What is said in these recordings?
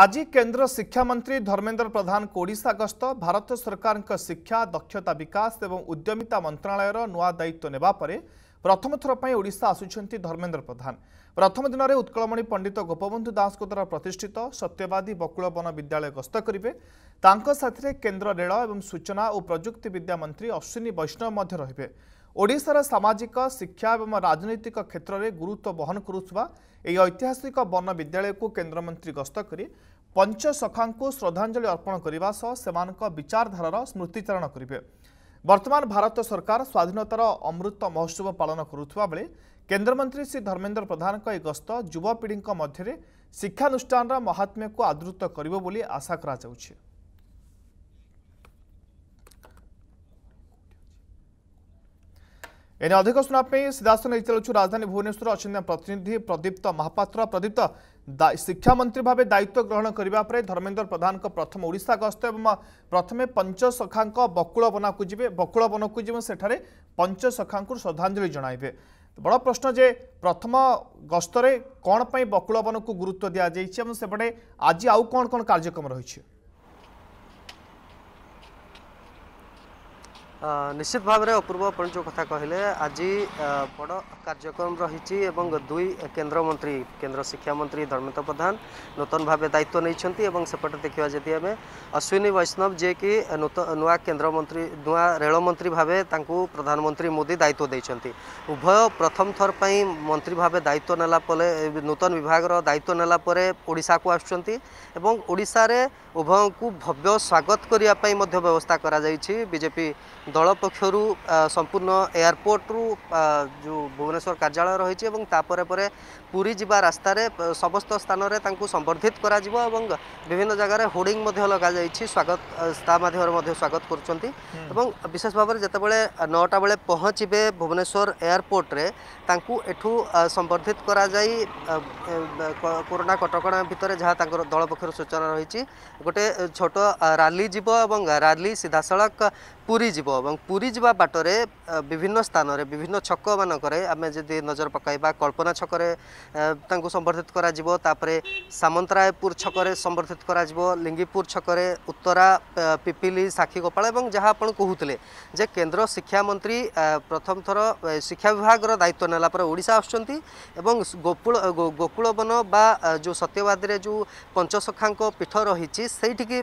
ଆଜି କେନ୍ଦ୍ର ଶିକ୍ଷାମନ୍ତ୍ରୀ ଧର୍ମେନ୍ଦ୍ର ପ୍ରଧାନଙ୍କ ଓଡ଼ିଶା ଗସ୍ତ ଭାରତ ସରକାରଙ୍କ ଶିକ୍ଷା ଦକ୍ଷତା ବିକାଶ ଏବଂ ଉଦ୍ୟମିତା ମନ୍ତ୍ରଣାଳୟର ନୂଆ ଦାୟିତ୍ୱ ନେବା ପରେ ପ୍ରଥମ ଥର ପାଇଁ ଓଡ଼ିଶା ଆସୁଛନ୍ତି ଧର୍ମେନ୍ଦ୍ର ପ୍ରଧାନ ପ୍ରଥମ ଦିନରେ ଉତ୍କଳମଣି ପଣ୍ଡିତ ଗୋପବନ୍ଧୁ ଦାସଙ୍କ ଦ୍ୱାରା ପ୍ରତିଷ୍ଠିତ ସତ୍ୟବାଦୀ ବକୁଳ ବନ ବିଦ୍ୟାଳୟ ଗସ୍ତ କରିବେ ତାଙ୍କ ସାଥିରେ କେନ୍ଦ୍ର ରେଳ ଏବଂ ସୂଚନା ଓ ପ୍ରଯୁକ୍ତି ବିଦ୍ୟା ମନ୍ତ୍ରୀ ଅଶ୍ୱିନୀ ବୈଷ୍ଣବ ମଧ୍ୟ ରହିବେ ଓଡ଼ିଶାର ସାମାଜିକ ଶିକ୍ଷା ଏବଂ ରାଜନୈତିକ କ୍ଷେତ୍ରରେ ଗୁରୁତ୍ୱ ବହନ କରୁଥିବା ଏହି ଐତିହାସିକ ବନ ବିଦ୍ୟାଳୟକୁ କେନ୍ଦ୍ରମନ୍ତ୍ରୀ ଗସ୍ତ କରି ପଞ୍ଚସଖାଙ୍କୁ ଶ୍ରଦ୍ଧାଞ୍ଜଳି ଅର୍ପଣ କରିବା ସହ ସେମାନଙ୍କ ବିଚାରଧାରାର ସ୍ମୃତିଚାରଣ କରିବେ ବର୍ତ୍ତମାନ ଭାରତ ସରକାର ସ୍ୱାଧୀନତାର ଅମୃତ ମହୋତ୍ସବ ପାଳନ କରୁଥିବା ବେଳେ କେନ୍ଦ୍ରମନ୍ତ୍ରୀ ଶ୍ରୀ ଧର୍ମେନ୍ଦ୍ର ପ୍ରଧାନଙ୍କ ଏହି ଗସ୍ତ ଯୁବପିଢ଼ିଙ୍କ ମଧ୍ୟରେ ଶିକ୍ଷାନୁଷ୍ଠାନର ମହାତ୍ମ୍ୟକୁ ଆଦୃତ କରିବ ବୋଲି ଆଶା କରାଯାଉଛି এনে অধিক শুনাপি সিধাসন নেই চলছু রাজধানী ভুবনেশ্বর অনেক প্রতিনিধি প্রদীপ্ত মহাপাত্র প্রদীপ্ত শিক্ষামন্ত্রী ভাবে দায়িত্ব গ্রহণ করা পরে ধর্মেন্দ্র প্রধান প্রথম ওড়শা গস্ত এবং প্রথমে পঞ্চসখা বকুলবনাকু যাবে বকুলবনকু যাবে সেঠারে পঞ্চসখা শ্রদ্ধাঞ্জলি জনাইবে বড় প্রশ্ন যে প্রথম গস্তরে কোণ পাই বকুলবনকু গুরুত্ব দিয়া যাই এবং সেপটে আজ আউ কোণ কোণ কার্যক্রম রয়েছে নিশ্চিত ভাবে অপূর্ব আপনার যে কথা কহিলেন আজ বড় কার্যক্রম রয়েছে এবং দুই কেন্দ্রমন্ত্রী কেন্দ্র শিক্ষামন্ত্রী ধর্মেন্দ্র প্রধান নূতন ভাবে দায়িত্ব নিয়েছেন এবং সেপটে দেখা যদি আমি অশ্বিনী বৈষ্ণব যিকি নূয়া কেন্দ্রমন্ত্রী নয় রেলমন্ত্রী ভাবে তাঁকু প্রধানমন্ত্রী মোদি দায়িত্ব দিয়েছেন উভয় প্রথম থর পাই মন্ত্রী ভাবে দায়িত্ব নেলা পরে নূতন বিভাগর দায়িত্ব নেলা পরে কু আসছেন এবং ওড়শার উভয় ভব্য স্বাগত করা ব্যবস্থা করা যাই বিজেপি দল পক্ষর সম্পূর্ণ এয়ারপোর্টরু যে ভুবনেশ্বর কার্যালয় রয়েছে এবং তাপরে পরে পুরী যা রাস্তায় সমস্ত স্থানরে তাঁকু সম্বর্ধিত করা এবং বিভিন্ন জায়গায় হোর্ডিং লগাযাই স্বাগত তা মাধ্যমে স্বাগত করছেন এবং বিশেষ ভাবে যেতবে নটা বেড়ে পৌঁছবে ভুবনেশ্বর এয়ারপোর্টরে তাঁকু এঠু সম্বর্ধিত করা যাই করোনা কটকা ভিতরে যা তাঁর দল পক্ষর সূচনা রয়েছে গোটে ছোট রালি যাব এবং রালি সিধাসলখ ପୁରୀ ଯିବ ଏବଂ ପୁରୀ ଯିବା ବାଟରେ ବିଭିନ୍ନ ସ୍ଥାନରେ ବିଭିନ୍ନ ଛକମାନଙ୍କରେ ଆମେ ଯଦି ନଜର ପକାଇବା କଳ୍ପନା ଛକରେ ତାଙ୍କୁ ସମ୍ବର୍ଦ୍ଧିତ କରାଯିବ ତାପରେ ସାମନ୍ତରାୟପୁର ଛକରେ ସମ୍ବର୍ଦ୍ଧିତ କରାଯିବ ଲିଙ୍ଗିପୁର ଛକରେ ଉତ୍ତରା ପିପିଲି ସାକ୍ଷୀଗୋପାଳ ଏବଂ ଯାହା ଆପଣ କହୁଥିଲେ ଯେ କେନ୍ଦ୍ର ଶିକ୍ଷାମନ୍ତ୍ରୀ ପ୍ରଥମ ଥର ଶିକ୍ଷା ବିଭାଗର ଦାୟିତ୍ୱ ନେଲା ପରେ ଓଡ଼ିଶା ଆସୁଛନ୍ତି ଏବଂ ଗୋକୁଳ ଗୋକୁଳବନ ବା ଯେଉଁ ସତ୍ୟବାଦୀରେ ଯେଉଁ ପଞ୍ଚସଖାଙ୍କ ପୀଠ ରହିଛି ସେଇଠିକି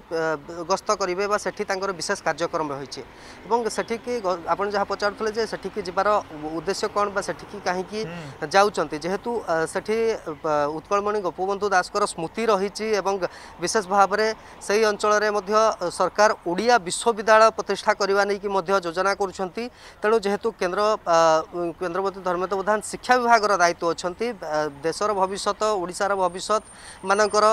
ଗସ୍ତ କରିବେ ବା ସେଠି ତାଙ୍କର ବିଶେଷ କାର୍ଯ୍ୟକ୍ରମ ରହିଛି এবং সেটিকি আপনার যা পচারুলে যে সেটিকি যাবার উদ্দেশ্য কম বা সেটিকি কী যাচ্ছেন যেহেতু সেটি উৎকলমণি গোপবন্ধু দাসর স্মৃতি রয়েছে এবং বিশেষ ভাবে সেই অঞ্চলের মধ্যে সরকার ওড়িয়া বিশ্ববিদ্যালয় প্রতিষ্ঠা করা নিয়ে যোজনা করছেন তেণু যেহেতু কেন্দ্র কেন্দ্রমন্ত্রী ধর্মেন্দ্র প্রধান শিক্ষা বিভাগর দায়িত্ব অনেক দেশর ভবিষ্যৎ ওড়িশার ভবিষ্যৎ মানকর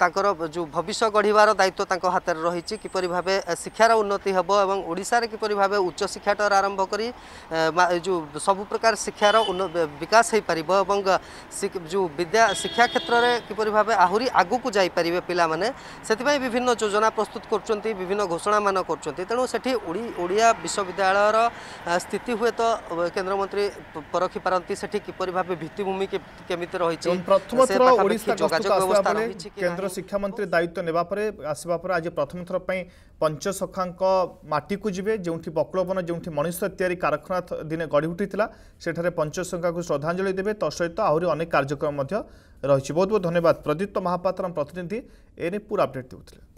তাঁর যে ভবিষ্য গড়িবার দায়িত্ব তাঁর হাতের রয়েছে কিপর ভাবে শিক্ষার উন্নতি উন্নতি হব এবং ওড়শার কিপর ভাবে উচ্চশিক্ষাটার আরম্ভ করে যে সবু প্রকার শিক্ষার বিকাশ হয়ে পার এবং যে বিদ্যা শিক্ষা ক্ষেত্রে কিপর ভাবে আহরি আগুক যাইপারে পিলামানে সেপাই বিভিন্ন যোজনা প্রস্তুত করছেন বিভিন্ন ঘোষণা মান করছেন তেমন সেটি ওড়িয়া বিশ্ববিদ্যালয়ের স্থিতি হুয়েত কেন্দ্রমন্ত্রী পরখি পারতি সেটি কিপর ভাবে ভিত্তিভূমি কেমিতি রয়েছে কেন্দ্র শিক্ষামন্ত্রী দায়িত্ব নেওয়া পরে আসবা পরে আজ প্রথম থর ପଞ୍ଚସଖାଙ୍କ ମାଟିକୁ ଯିବେ ଯେଉଁଠି ବକୁଳବନ ଯେଉଁଠି ମଣିଷ ତିଆରି କାରଖାନା ଦିନେ ଗଢ଼ି ଉଠିଥିଲା ସେଠାରେ ପଞ୍ଚସଖାଙ୍କୁ ଶ୍ରଦ୍ଧାଞ୍ଜଳି ଦେବେ ତସହିତ ଆହୁରି ଅନେକ କାର୍ଯ୍ୟକ୍ରମ ମଧ୍ୟ ରହିଛି ବହୁତ ବହୁତ ଧନ୍ୟବାଦ ପ୍ରଦୀପ୍ତ ମହାପାତ୍ର ପ୍ରତିନିଧି ଏ ନେଇ ପୁରା ଅପଡେଟ୍ ଦେଉଥିଲେ